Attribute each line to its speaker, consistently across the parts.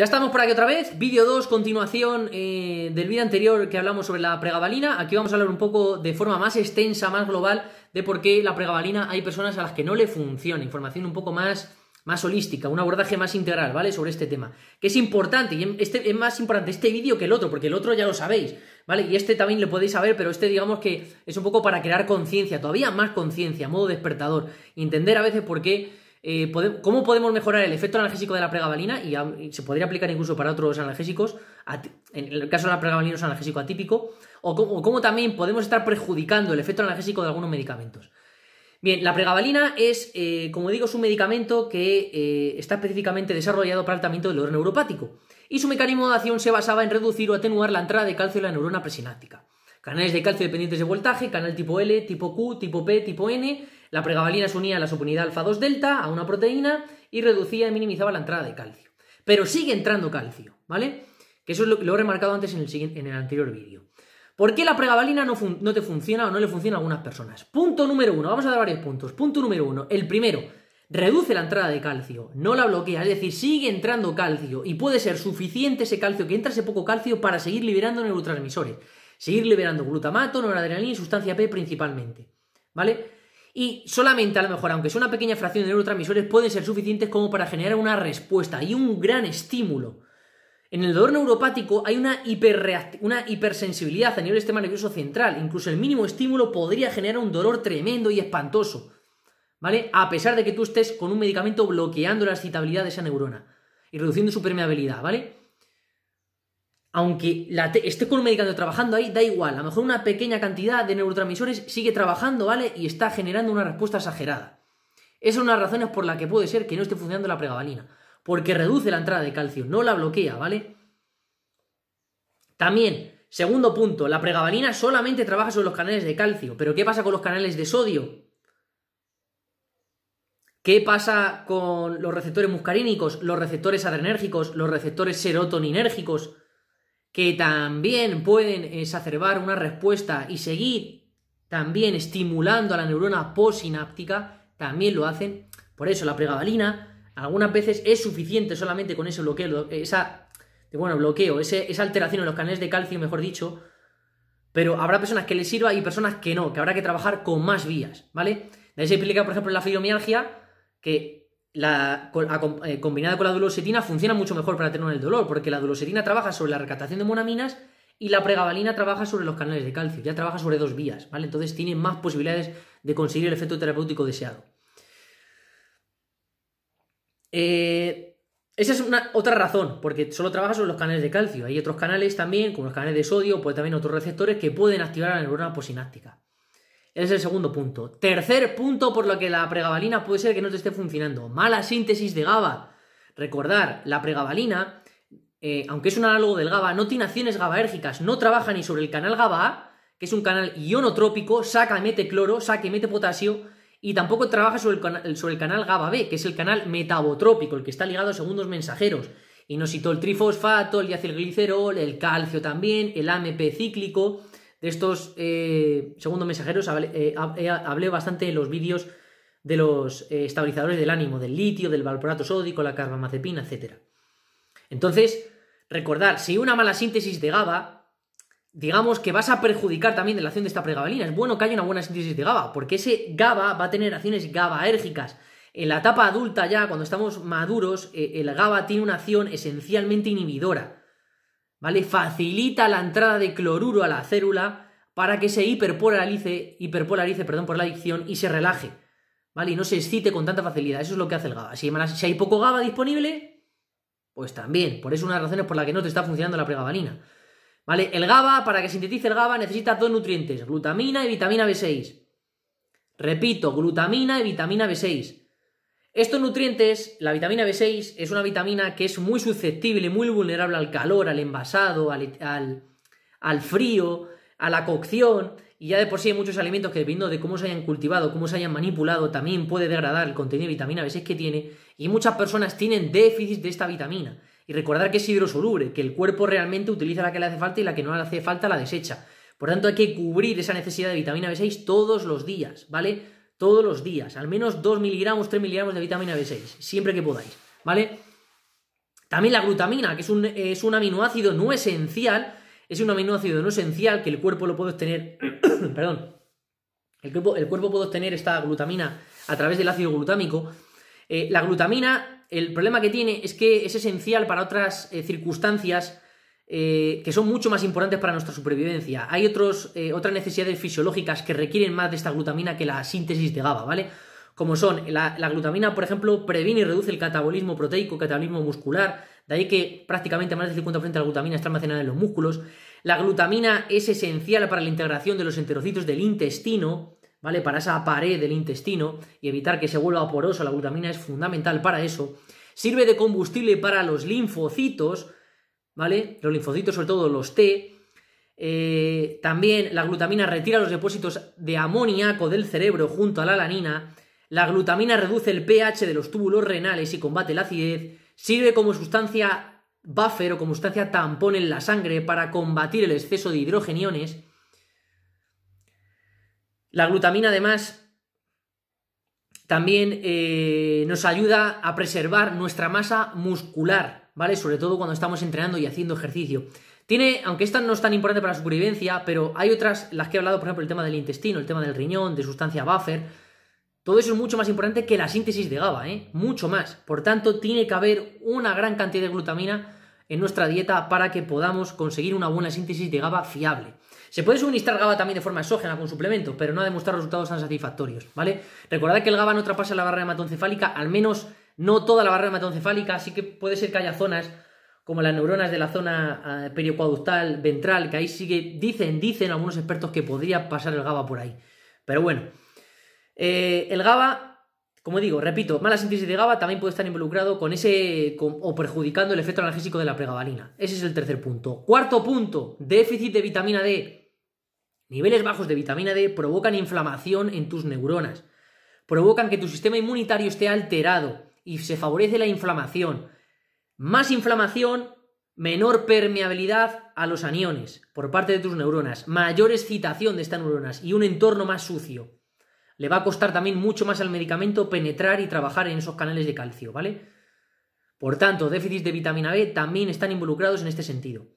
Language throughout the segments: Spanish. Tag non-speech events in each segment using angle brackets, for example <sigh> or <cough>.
Speaker 1: Ya estamos por aquí otra vez, vídeo 2, continuación eh, del vídeo anterior que hablamos sobre la pregabalina. Aquí vamos a hablar un poco de forma más extensa, más global, de por qué la pregabalina hay personas a las que no le funciona. Información un poco más, más holística, un abordaje más integral, ¿vale? Sobre este tema. Que es importante, y este, es más importante este vídeo que el otro, porque el otro ya lo sabéis, ¿vale? Y este también lo podéis saber, pero este digamos que es un poco para crear conciencia, todavía más conciencia, modo despertador. Entender a veces por qué eh, cómo podemos mejorar el efecto analgésico de la pregabalina y, se podría aplicar incluso para otros analgésicos, en el caso de la pregabalina es un analgésico atípico, o cómo, también podemos estar perjudicando el efecto analgésico de algunos medicamentos. Bien, la pregabalina es, eh, como digo, es un medicamento que eh, está específicamente desarrollado para el tratamiento del dolor neuropático y su mecanismo de acción se basaba en reducir o atenuar la entrada de calcio en la neurona presináptica. Canales de calcio dependientes de voltaje, canal tipo L, tipo Q, tipo P, tipo N la pregabalina se unía a la subunidad alfa-2-delta, a una proteína, y reducía y minimizaba la entrada de calcio. Pero sigue entrando calcio, ¿vale? Que eso es lo, lo he remarcado antes en el, en el anterior vídeo. ¿Por qué la pregabalina no, no, te funciona o no le funciona a algunas personas? Punto número uno, vamos a dar varios puntos. Punto número uno, el primero, reduce la entrada de calcio, no la bloquea, es decir, sigue entrando calcio y puede ser suficiente ese calcio que entra ese poco calcio para seguir liberando neurotransmisores, seguir liberando glutamato, noradrenalina y sustancia P principalmente. ¿Vale? y solamente a lo mejor, aunque sea una pequeña fracción de neurotransmisores, pueden ser suficientes como para generar una respuesta y un gran estímulo. En el dolor neuropático hay una, una hipersensibilidad a nivel del sistema nervioso central. Incluso el mínimo estímulo podría generar un dolor tremendo y espantoso. ¿Vale? A pesar de que tú estés con un medicamento bloqueando la excitabilidad de esa neurona y reduciendo su permeabilidad, ¿vale? aunque la esté con un medicamento trabajando ahí, da igual. A lo mejor una pequeña cantidad de neurotransmisores sigue trabajando, ¿vale? Y está generando una respuesta exagerada. Esa es una de las razones por las que puede ser que no esté funcionando la pregabalina. Porque reduce la entrada de calcio, no la bloquea, ¿vale? También, segundo punto, la pregabalina solamente trabaja sobre los canales de calcio. Pero ¿qué pasa con los canales de sodio? ¿Qué pasa con los receptores muscarínicos, los receptores adrenérgicos, los receptores serotoninérgicos? que también pueden exacerbar una respuesta y seguir también estimulando a la neurona posináptica, también lo hacen. Por eso la pregabalina algunas veces es suficiente solamente con ese bloqueo, esa, bueno, bloqueo, esa alteración en los canales de calcio, mejor dicho, pero habrá personas que les sirva y personas que no, que habrá que trabajar con más vías, ¿vale? De ahí se explica, por ejemplo, la fibromialgia, que la, eh, combinada con la duloxetina funciona mucho mejor para tener el dolor, porque la duloxetina trabaja sobre la recatación de monaminas y la pregabalina trabaja sobre los canales de calcio, ya trabaja sobre dos vías, ¿vale? Entonces tiene más posibilidades de conseguir el efecto terapéutico deseado. Eh, esa es otra razón, porque solo trabaja sobre los canales de calcio. Hay otros canales también, como los canales de sodio, pues también otros receptores que pueden activar la neurona posináptica. Es el segundo punto. Tercer punto por lo que la pregabalina puede ser que no te esté funcionando. Mala síntesis de GABA. Recordar, la pregabalina, eh, aunque es un análogo del GABA, no tiene acciones GABAérgicas, no trabaja ni sobre el canal GABA que es un canal ionotrópico, saca y mete cloro, saca y mete potasio, y tampoco trabaja sobre el, canal, sobre el canal GABA-B, que es el canal metabotrópico, el que está ligado a segundos mensajeros. el trifosfato, el diacilglicerol, el calcio también, el AMP cíclico, de estos eh, segundos mensajeros eh, eh, hablé, bastante en los vídeos de los estabilizadores del ánimo, del litio, del valporato sódico, la carbamazepina, etc. Entonces, recordar, si una mala síntesis de GABA, digamos que vas a perjudicar también de la acción de esta pregabalina. Es bueno que haya una buena síntesis de GABA, porque ese GABA va a tener acciones GABAérgicas. En la etapa adulta ya, cuando estamos maduros, el GABA tiene una acción esencialmente inhibidora. ¿vale? Facilita la entrada de cloruro a la célula para que se hiperpolarice, perdón, por la adicción y se relaje, ¿vale? Y no se excite con tanta facilidad. Eso es lo que hace el GABA. Si, hay poco GABA disponible, pues también. Por eso una de las razones por la que no te está funcionando la pregabalina. ¿Vale? El GABA, para que sintetice el GABA, necesita dos nutrientes, glutamina y vitamina B6. Repito, glutamina y vitamina B6. Estos nutrientes, la vitamina B6, es una vitamina que es muy susceptible, muy vulnerable al calor, al envasado, al, frío, a la cocción. Y ya de por sí hay muchos alimentos que dependiendo de cómo se hayan cultivado, cómo se hayan manipulado, también puede degradar el contenido de vitamina B6 que tiene. Y muchas personas tienen déficit de esta vitamina. Y recordar que es hidrosoluble, que el cuerpo realmente utiliza la que le hace falta y la que no le hace falta la desecha. Por tanto, hay que cubrir esa necesidad de vitamina B6 todos los días, ¿vale? todos los días, al menos 2 miligramos, 3 miligramos de vitamina B6, siempre que podáis, ¿vale? También la glutamina, que es un, aminoácido no esencial, es un aminoácido no esencial que el cuerpo lo puede obtener, <coughs> perdón, el cuerpo, puede obtener esta glutamina a través del ácido glutámico. Eh, la glutamina, el problema que tiene es que es esencial para otras eh, circunstancias eh, que son mucho más importantes para nuestra supervivencia. Hay eh, otras necesidades fisiológicas que requieren más de esta glutamina que la síntesis de GABA, ¿vale? Como son, la, glutamina, por ejemplo, previene y reduce el catabolismo proteico, catabolismo muscular, de ahí que prácticamente más del 50% de la glutamina está almacenada en los músculos. La glutamina es esencial para la integración de los enterocitos del intestino, ¿vale? Para esa pared del intestino y evitar que se vuelva poroso, la glutamina es fundamental para eso. Sirve de combustible para los linfocitos, ¿vale? Los linfocitos, sobre todo los T. Eh, también la glutamina retira los depósitos de amoníaco del cerebro junto a la alanina, La glutamina reduce el pH de los túbulos renales y combate la acidez. Sirve como sustancia buffer o como sustancia tampón en la sangre para combatir el exceso de hidrogeniones. La glutamina además también eh, nos ayuda a preservar nuestra masa muscular. ¿vale? Sobre todo cuando estamos entrenando y haciendo ejercicio. Tiene, aunque esta no es tan importante para la supervivencia, pero hay otras, las que he hablado, por ejemplo, el tema del intestino, el tema del riñón, de sustancia buffer. Todo eso es mucho más importante que la síntesis de GABA, ¿eh? Mucho más. Por tanto, tiene que haber una gran cantidad de glutamina en nuestra dieta para que podamos conseguir una buena síntesis de GABA fiable. Se puede suministrar GABA también de forma exógena con suplemento pero no ha demostrado resultados tan satisfactorios, ¿vale? Recordad que el GABA no traspasa la barrera hematoencefálica, al menos no toda la barrera hematoencefálica, así que puede ser que haya zonas como las neuronas de la zona ah, periocuaductal ventral, que ahí sí que dicen, dicen algunos expertos que podría pasar el GABA por ahí. Pero bueno, eh, el GABA, como digo, repito, mala síntesis de GABA también puede estar involucrado con ese o perjudicando el efecto analgésico de la pregabalina. Ese es el tercer punto. Cuarto punto, déficit de vitamina D. Niveles bajos de vitamina D provocan inflamación en tus neuronas, provocan que tu sistema inmunitario esté alterado y se favorece la inflamación. Más inflamación, menor permeabilidad a los aniones por parte de tus neuronas, mayor excitación de estas neuronas y un entorno más sucio. Le va a costar también mucho más al medicamento penetrar y trabajar en esos canales de calcio, ¿vale? Por tanto, déficits de vitamina B también están involucrados en este sentido.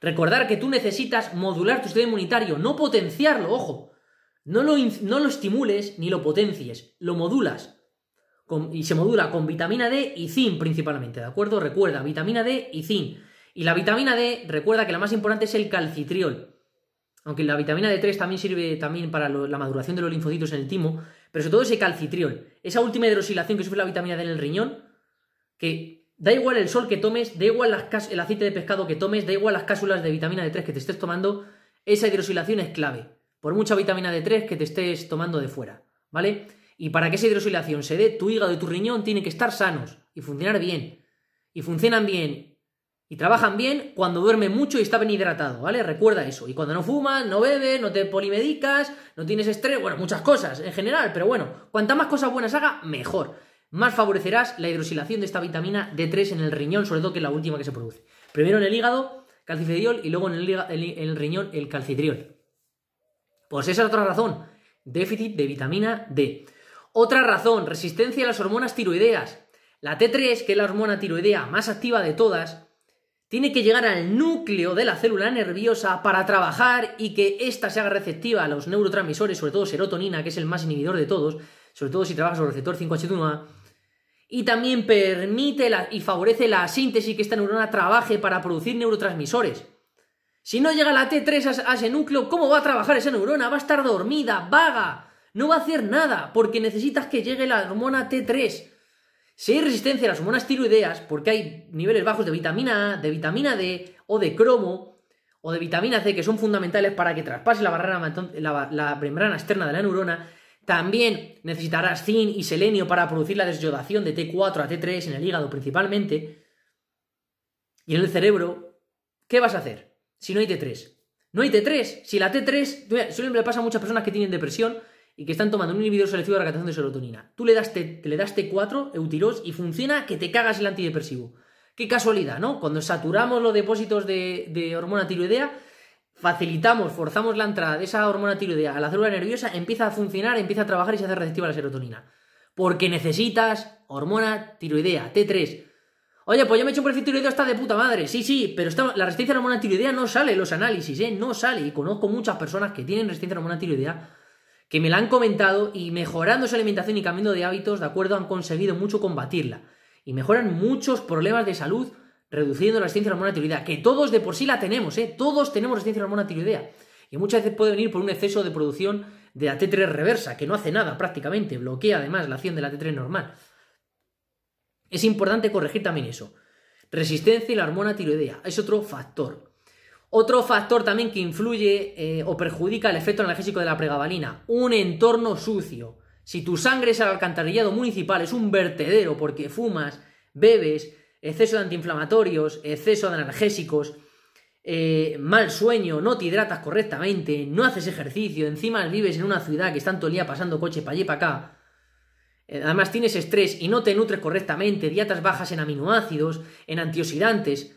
Speaker 1: Recordar que tú necesitas modular tu sistema inmunitario, no potenciarlo, ojo. No lo, no lo estimules ni lo potencies, lo modulas y se modula con vitamina D y zinc principalmente, ¿de acuerdo? Recuerda, vitamina D y zinc. Y la vitamina D, recuerda que la más importante es el calcitriol. Aunque la vitamina D3 también sirve también para la maduración de los linfocitos en el timo, pero sobre todo ese calcitriol, esa última hidrosilación que sufre la vitamina D en el riñón, que da igual el sol que tomes, da igual las, el aceite de pescado que tomes, da igual las cápsulas de vitamina D3 que te estés tomando, esa hidrosilación es clave, por mucha vitamina D3 que te estés tomando de fuera, ¿vale? Y para que esa hidroxilación se dé, tu hígado y tu riñón tienen que estar sanos y funcionar bien. Y funcionan bien y trabajan bien cuando duermen mucho y está bien hidratado, ¿vale? Recuerda eso. Y cuando no fumas, no bebes, no te polimedicas, no tienes estrés, bueno, muchas cosas en general, pero bueno, cuanta más cosas buenas haga, mejor. Más favorecerás la hidrosilación de esta vitamina D3 en el riñón, sobre todo que es la última que se produce. Primero en el hígado, calcifediol. y luego en el, el riñón, el calcitriol. Pues esa es otra razón, déficit de vitamina D. Otra razón, resistencia a las hormonas tiroideas. La T3, que es la hormona tiroidea más activa de todas, tiene que llegar al núcleo de la célula nerviosa para trabajar y que ésta se haga receptiva a los neurotransmisores, sobre todo serotonina, que es el más inhibidor de todos, sobre todo si trabaja sobre el receptor 5H1A, y también permite y favorece la síntesis que esta neurona trabaje para producir neurotransmisores. Si no llega la T3 a ese núcleo, ¿cómo va a trabajar esa neurona? Va a estar dormida, vaga, no va a hacer nada porque necesitas que llegue la hormona T3. Si hay resistencia a las hormonas tiroideas, porque hay niveles bajos de vitamina A, de vitamina D o de cromo o de vitamina C que son fundamentales para que traspase la, barrera, la, membrana externa de la neurona, también necesitarás zinc y selenio para producir la desyodación de T4 a T3 en el hígado principalmente. Y en el cerebro, ¿qué vas a hacer si no hay T3? No hay T3. Si la T3, suele le pasa a muchas personas que tienen depresión, y que están tomando un inhibidor selectivo de la de serotonina. Tú le das, te, le T4, eutiros, y funciona que te cagas el antidepresivo. Qué casualidad, ¿no? Cuando saturamos los depósitos de, hormona tiroidea, facilitamos, forzamos la entrada de esa hormona tiroidea a la célula nerviosa, empieza a funcionar, empieza a trabajar y se hace receptiva a la serotonina. Porque necesitas hormona tiroidea, T3. Oye, pues yo me he hecho un perfil tiroideo, hasta de puta madre. Sí, sí, pero está, la resistencia a la hormona tiroidea no sale en los análisis, ¿eh? No sale. Y conozco muchas personas que tienen resistencia a la hormona tiroidea que me la han comentado y mejorando su alimentación y cambiando de hábitos, de acuerdo, han conseguido mucho combatirla. Y mejoran muchos problemas de salud reduciendo la resistencia a la hormona tiroidea, que todos de por sí la tenemos, ¿eh? Todos tenemos resistencia a la hormona tiroidea. Y muchas veces puede venir por un exceso de producción de la T3 reversa, que no hace nada prácticamente, bloquea además la acción de la T3 normal. Es importante corregir también eso. Resistencia y la hormona tiroidea es otro factor. Otro factor también que influye eh, o perjudica el efecto analgésico de la pregabalina, un entorno sucio. Si tu sangre es al alcantarillado municipal, es un vertedero porque fumas, bebes, exceso de antiinflamatorios, exceso de analgésicos, eh, mal sueño, no te hidratas correctamente, no haces ejercicio, encima vives en una ciudad que está todo el día pasando coche para allí para acá. Eh, además tienes estrés y no te nutres correctamente, dietas bajas en aminoácidos, en antioxidantes.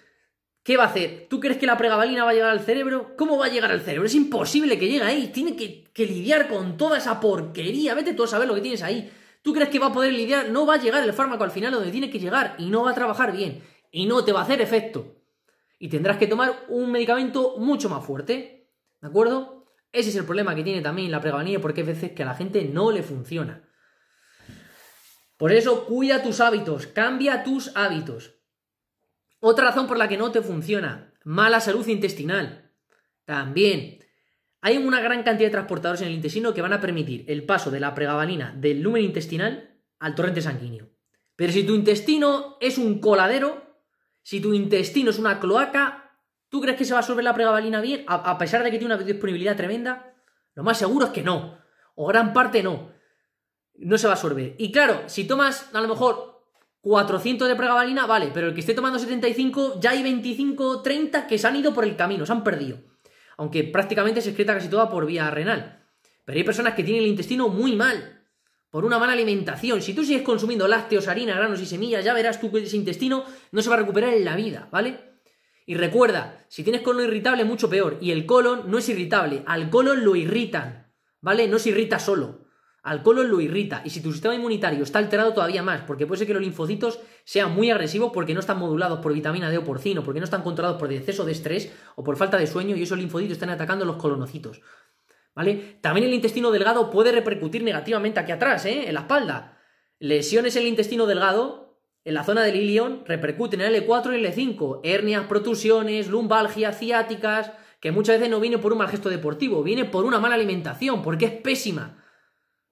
Speaker 1: ¿Qué va a hacer? ¿Tú crees que la pregabalina va a llegar al cerebro? ¿Cómo va a llegar al cerebro? Es imposible que llegue ahí. Tiene que, lidiar con toda esa porquería. Vete tú a saber lo que tienes ahí. ¿Tú crees que va a poder lidiar? No va a llegar el fármaco al final donde tiene que llegar y no va a trabajar bien. Y no te va a hacer efecto. Y tendrás que tomar un medicamento mucho más fuerte. ¿De acuerdo? Ese es el problema que tiene también la pregabalina porque hay veces que a la gente no le funciona. Por eso cuida tus hábitos, cambia tus hábitos. Otra razón por la que no te funciona, mala salud intestinal. También. Hay una gran cantidad de transportadores en el intestino que van a permitir el paso de la pregabalina del lumen intestinal al torrente sanguíneo. Pero si tu intestino es un coladero, si tu intestino es una cloaca, ¿tú crees que se va a absorber la pregabalina bien? A, a pesar de que tiene una disponibilidad tremenda, lo más seguro es que no. O gran parte no. No se va a absorber. Y claro, si tomas a lo mejor 400 de pregabalina, vale, pero el que esté tomando 75, ya hay 25, 30 que se han ido por el camino, se han perdido. Aunque prácticamente se excreta casi toda por vía renal. Pero hay personas que tienen el intestino muy mal, por una mala alimentación. Si tú sigues consumiendo lácteos, harina, granos y semillas, ya verás tú que ese intestino no se va a recuperar en la vida, ¿vale? Y recuerda, si tienes colon irritable, mucho peor. Y el colon no es irritable, al colon lo irritan, ¿vale? No se irrita solo, al colon lo irrita y si tu sistema inmunitario está alterado todavía más, porque puede ser que los linfocitos sean muy agresivos porque no están modulados por vitamina D o porcino, porque no están controlados por exceso de estrés o por falta de sueño y esos linfocitos están atacando los colonocitos. ¿Vale? También el intestino delgado puede repercutir negativamente aquí atrás, ¿eh? en la espalda. Lesiones en el intestino delgado, en la zona del ilion, repercuten en L4 y L5. Hernias, protusiones, lumbalgias, ciáticas, que muchas veces no viene por un mal gesto deportivo, viene por una mala alimentación, porque es pésima.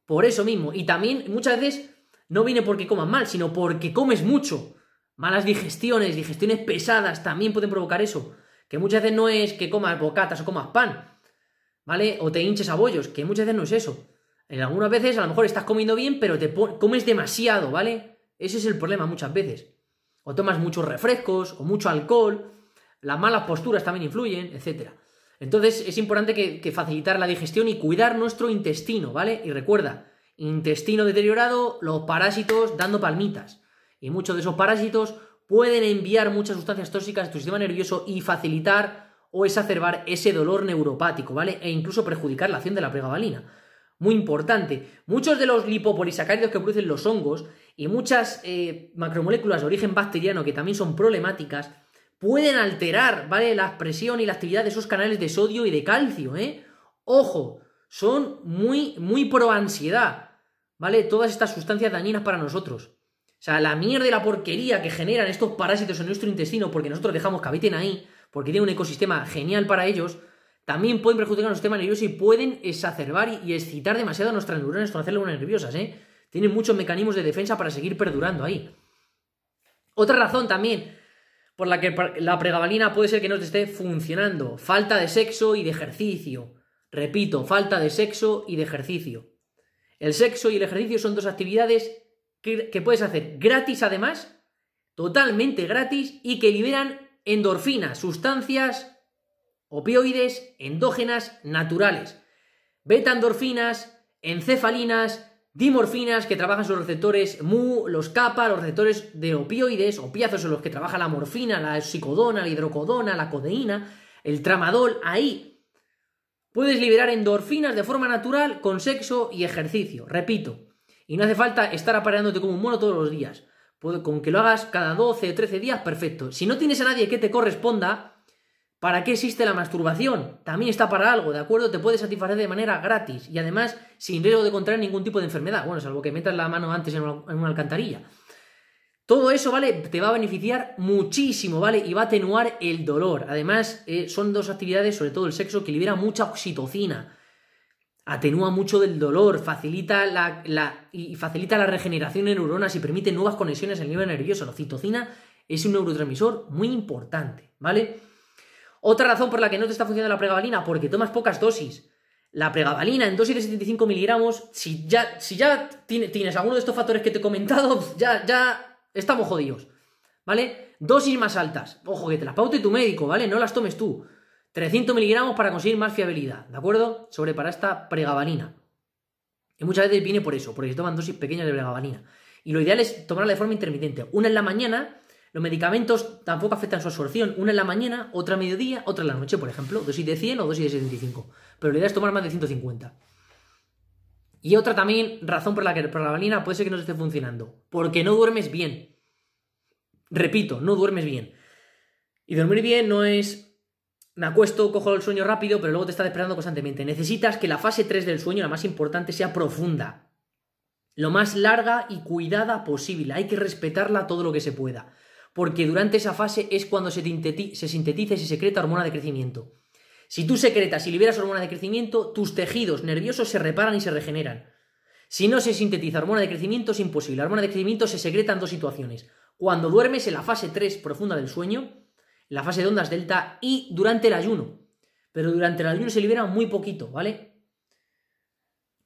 Speaker 1: Por eso mismo. Y también muchas veces no viene porque comas mal, sino porque comes mucho. Malas digestiones, digestiones pesadas también pueden provocar eso. Que muchas veces no es que comas bocatas o comas pan, ¿vale? O te hinches a bollos, que muchas veces no es eso. En algunas veces a lo mejor estás comiendo bien, pero te comes demasiado, ¿vale? Ese es el problema muchas veces. O tomas muchos refrescos, o mucho alcohol, las malas posturas también influyen, etcétera. Entonces es importante que, facilitar la digestión y cuidar nuestro intestino, ¿vale? Y recuerda, intestino deteriorado, los parásitos dando palmitas. Y muchos de esos parásitos pueden enviar muchas sustancias tóxicas a tu sistema nervioso y facilitar o exacerbar ese dolor neuropático, ¿vale? E incluso perjudicar la acción de la pregabalina. Muy importante. Muchos de los lipopolisacáridos que producen los hongos y muchas eh, macromoléculas de origen bacteriano que también son problemáticas pueden alterar, ¿vale? La presión y la actividad de esos canales de sodio y de calcio, ¿eh? Ojo, son muy, muy pro ansiedad, ¿vale? Todas estas sustancias dañinas para nosotros. O sea, la mierda y la porquería que generan estos parásitos en nuestro intestino porque nosotros dejamos que habiten ahí, porque tienen un ecosistema genial para ellos, también pueden perjudicar nuestro sistema nervioso y pueden exacerbar y excitar demasiado a nuestras neuronas, nuestras células nerviosas, ¿eh? Tienen muchos mecanismos de defensa para seguir perdurando ahí. Otra razón también por la que la pregabalina puede ser que no te esté funcionando. Falta de sexo y de ejercicio. Repito, falta de sexo y de ejercicio. El sexo y el ejercicio son dos actividades que, que puedes hacer gratis además, totalmente gratis, y que liberan endorfinas, sustancias opioides endógenas naturales. Beta endorfinas, encefalinas, dimorfinas que trabajan sus receptores mu, los kappa, los receptores de opioides, opiazos en los que trabaja la morfina, la psicodona, la hidrocodona, la codeína, el tramadol, ahí. Puedes liberar endorfinas de forma natural con sexo y ejercicio, repito. Y no hace falta estar apareándote como un mono todos los días. Con que lo hagas cada 12 o 13 días, perfecto. Si no tienes a nadie que te corresponda, ¿Para qué existe la masturbación? También está para algo, ¿de acuerdo? Te puede satisfacer de manera gratis y además sin riesgo de contraer ningún tipo de enfermedad. Bueno, salvo que metas la mano antes en una, alcantarilla. Todo eso, ¿vale? Te va a beneficiar muchísimo, ¿vale? Y va a atenuar el dolor. Además, eh, son dos actividades, sobre todo el sexo, que libera mucha oxitocina. Atenúa mucho del dolor, facilita la, y facilita la regeneración de neuronas y permite nuevas conexiones en el nivel nervioso. La oxitocina es un neurotransmisor muy importante, ¿vale? Otra razón por la que no te está funcionando la pregabalina, porque tomas pocas dosis. La pregabalina en dosis de 75 miligramos, si ya, si ya tienes alguno de estos factores que te he comentado, <laughs> ya, ya estamos jodidos. ¿Vale? Dosis más altas. Ojo, que te las paute tu médico, ¿vale? No las tomes tú. 300 miligramos para conseguir más fiabilidad, ¿de acuerdo? Sobre para esta pregabalina. Y muchas veces viene por eso, porque se toman dosis pequeñas de pregabalina. Y lo ideal es tomarla de forma intermitente. Una en la mañana los medicamentos tampoco afectan su absorción, una en la mañana, otra a mediodía, otra en la noche, por ejemplo, dosis de 100 o dosis de 75. Pero la idea es tomar más de 150. Y otra también razón por la que la valina puede ser que no esté funcionando, porque no duermes bien. Repito, no duermes bien. Y dormir bien no es me acuesto, cojo el sueño rápido, pero luego te está despertando constantemente. Necesitas que la fase 3 del sueño, la más importante, sea profunda. Lo más larga y cuidada posible. Hay que respetarla todo lo que se pueda porque durante esa fase es cuando se, sintetiza y se secreta hormona de crecimiento. Si tú secretas y liberas hormona de crecimiento, tus tejidos nerviosos se reparan y se regeneran. Si no se sintetiza hormona de crecimiento, es imposible. La hormona de crecimiento se secreta en dos situaciones. Cuando duermes en la fase 3 profunda del sueño, la fase de ondas delta y durante el ayuno. Pero durante el ayuno se libera muy poquito, ¿vale?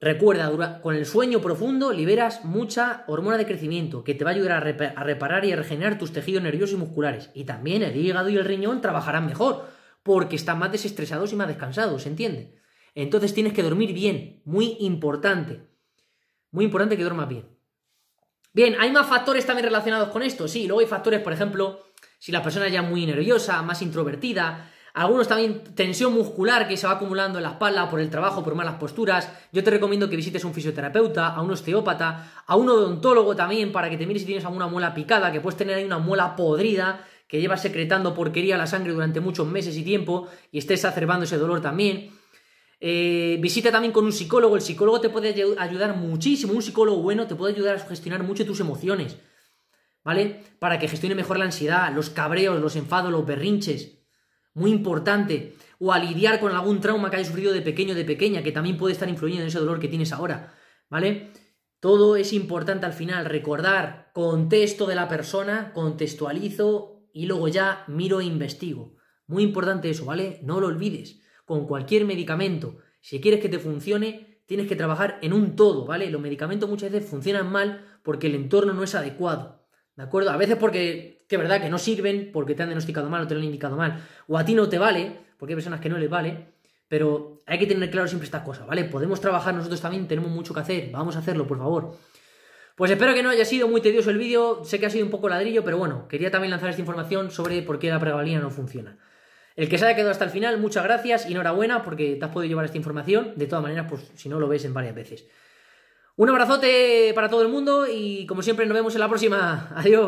Speaker 1: Recuerda, con el sueño profundo liberas mucha hormona de crecimiento que te va a ayudar a, reparar y a regenerar tus tejidos nerviosos y musculares. Y también el hígado y el riñón trabajarán mejor porque están más desestresados y más descansados, ¿se entiende? Entonces tienes que dormir bien, muy importante. Muy importante que duermas bien. Bien, hay más factores también relacionados con esto, sí. Luego hay factores, por ejemplo, si la persona ya es muy nerviosa, más introvertida, algunos también tensión muscular que se va acumulando en la espalda por el trabajo, por malas posturas. Yo te recomiendo que visites un fisioterapeuta, a un osteópata, a un odontólogo también para que te mire si tienes alguna muela picada, que puedes tener ahí una muela podrida que lleva secretando porquería la sangre durante muchos meses y tiempo y estés exacerbando ese dolor también. Eh, visita también con un psicólogo. El psicólogo te puede ayudar muchísimo. Un psicólogo bueno te puede ayudar a gestionar mucho tus emociones. ¿Vale? Para que gestione mejor la ansiedad, los cabreos, los enfados, los berrinches muy importante, o a lidiar con algún trauma que hayas sufrido de pequeño de pequeña, que también puede estar influyendo en ese dolor que tienes ahora, ¿vale? Todo es importante al final, recordar contexto de la persona, contextualizo y luego ya miro e investigo. Muy importante eso, ¿vale? No lo olvides. Con cualquier medicamento, si quieres que te funcione, tienes que trabajar en un todo, ¿vale? Los medicamentos muchas veces funcionan mal porque el entorno no es adecuado, ¿de acuerdo? A veces porque que verdad que no sirven porque te han diagnosticado mal o te lo han indicado mal, o a ti no te vale, porque hay personas que no les vale, pero hay que tener claro siempre estas cosas, ¿vale? Podemos trabajar nosotros también, tenemos mucho que hacer, vamos a hacerlo, por favor. Pues espero que no haya sido muy tedioso el vídeo, sé que ha sido un poco ladrillo, pero bueno, quería también lanzar esta información sobre por qué la pregabalina no funciona. El que se haya quedado hasta el final, muchas gracias y enhorabuena porque te has podido llevar esta información. De todas maneras, pues si no lo ves en varias veces. Un abrazote para todo el mundo y como siempre nos vemos en la próxima. <laughs> Adiós.